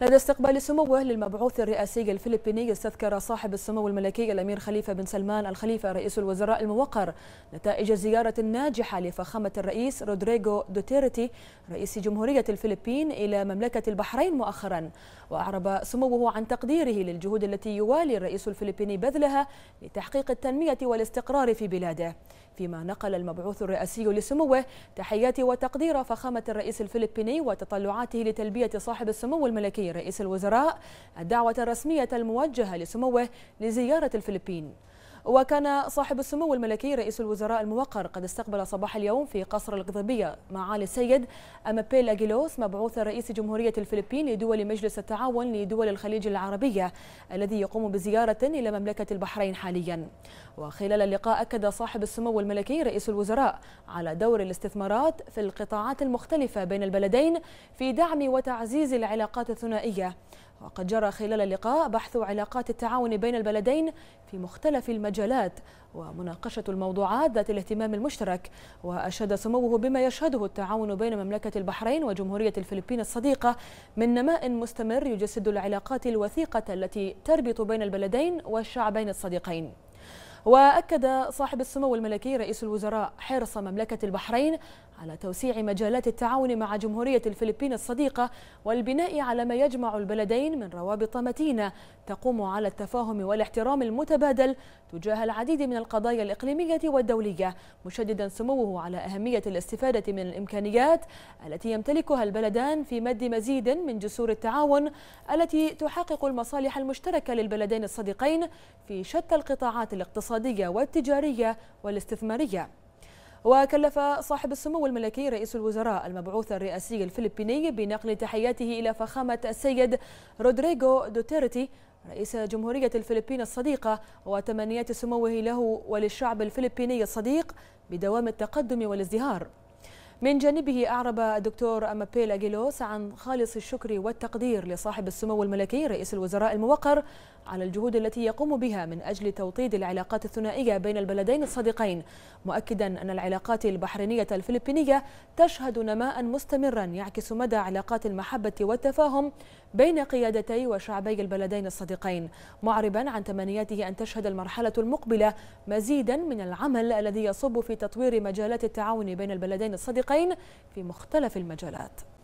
لدى استقبال سموه للمبعوث الرئاسي الفلبيني استذكر صاحب السمو الملكي الامير خليفه بن سلمان الخليفه رئيس الوزراء الموقر نتائج زياره ناجحه لفخامه الرئيس رودريغو دوتيرتي رئيس جمهوريه الفلبين الى مملكه البحرين مؤخرا واعرب سموه عن تقديره للجهود التي يوالي الرئيس الفلبيني بذلها لتحقيق التنميه والاستقرار في بلاده فيما نقل المبعوث الرئاسي لسموه تحيات وتقدير فخامة الرئيس الفلبيني وتطلعاته لتلبية صاحب السمو الملكي رئيس الوزراء الدعوة الرسمية الموجهة لسموه لزيارة الفلبين وكان صاحب السمو الملكي رئيس الوزراء الموقر قد استقبل صباح اليوم في قصر القضبية معالي السيد أمابيل أجيلوس مبعوث رئيس جمهورية الفلبين لدول مجلس التعاون لدول الخليج العربية الذي يقوم بزيارة إلى مملكة البحرين حاليا وخلال اللقاء أكد صاحب السمو الملكي رئيس الوزراء على دور الاستثمارات في القطاعات المختلفة بين البلدين في دعم وتعزيز العلاقات الثنائية وقد جرى خلال اللقاء بحث علاقات التعاون بين البلدين في مختلف المجالات المجالات ومناقشة الموضوعات ذات الاهتمام المشترك وأشاد سموه بما يشهده التعاون بين مملكة البحرين وجمهورية الفلبين الصديقة من نماء مستمر يجسد العلاقات الوثيقة التي تربط بين البلدين والشعبين الصديقين وأكد صاحب السمو الملكي رئيس الوزراء حرص مملكة البحرين على توسيع مجالات التعاون مع جمهورية الفلبين الصديقة والبناء على ما يجمع البلدين من روابط متينة تقوم على التفاهم والاحترام المتبادل تجاه العديد من القضايا الإقليمية والدولية مشددا سموه على أهمية الاستفادة من الإمكانيات التي يمتلكها البلدان في مد مزيد من جسور التعاون التي تحقق المصالح المشتركة للبلدين الصديقين في شتى القطاعات الاقتصادية الاقتصادية والتجارية والاستثمارية وكلف صاحب السمو الملكي رئيس الوزراء المبعوث الرئاسي الفلبيني بنقل تحياته إلى فخامة السيد رودريغو دوتيرتي رئيس جمهورية الفلبين الصديقة وتمنيات سموه له وللشعب الفلبيني الصديق بدوام التقدم والازدهار من جانبه أعرب الدكتور أمابيل أجيلوس عن خالص الشكر والتقدير لصاحب السمو الملكي رئيس الوزراء الموقر على الجهود التي يقوم بها من أجل توطيد العلاقات الثنائية بين البلدين الصديقين مؤكدا أن العلاقات البحرينية الفلبينية تشهد نماء مستمرا يعكس مدى علاقات المحبة والتفاهم بين قيادتي وشعبي البلدين الصديقين معربا عن تمنياته أن تشهد المرحلة المقبلة مزيدا من العمل الذي يصب في تطوير مجالات التعاون بين البلدين الصديقين الفريقين في مختلف المجالات